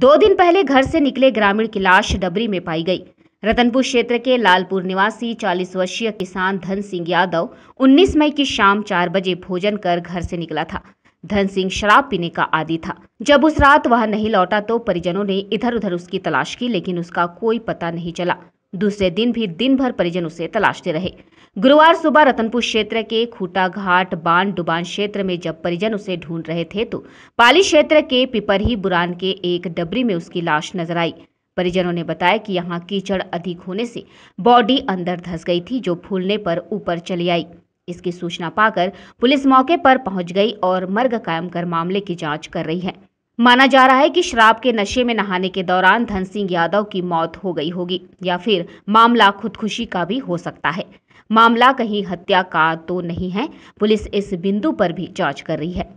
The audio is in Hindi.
दो दिन पहले घर से निकले ग्रामीण की लाश डबरी में पाई गई रतनपुर क्षेत्र के लालपुर निवासी 40 वर्षीय किसान धन सिंह यादव 19 मई की शाम 4 बजे भोजन कर घर से निकला था धन सिंह शराब पीने का आदि था जब उस रात वह नहीं लौटा तो परिजनों ने इधर उधर उसकी तलाश की लेकिन उसका कोई पता नहीं चला दूसरे दिन भी दिन भर परिजन उसे तलाशते रहे गुरुवार सुबह रतनपुर क्षेत्र के खूटा घाट बान डुबान क्षेत्र में जब परिजन उसे ढूंढ रहे थे तो पाली क्षेत्र के पिपरही बुरान के एक डबरी में उसकी लाश नजर आई परिजनों ने बताया कि यहाँ कीचड़ अधिक होने से बॉडी अंदर धस गई थी जो फूलने पर ऊपर चली आई इसकी सूचना पाकर पुलिस मौके पर पहुंच गई और मर्ग कायम कर मामले की जांच कर रही है माना जा रहा है कि शराब के नशे में नहाने के दौरान धन सिंह यादव की मौत हो गई होगी या फिर मामला खुदकुशी का भी हो सकता है मामला कहीं हत्या का तो नहीं है पुलिस इस बिंदु पर भी जांच कर रही है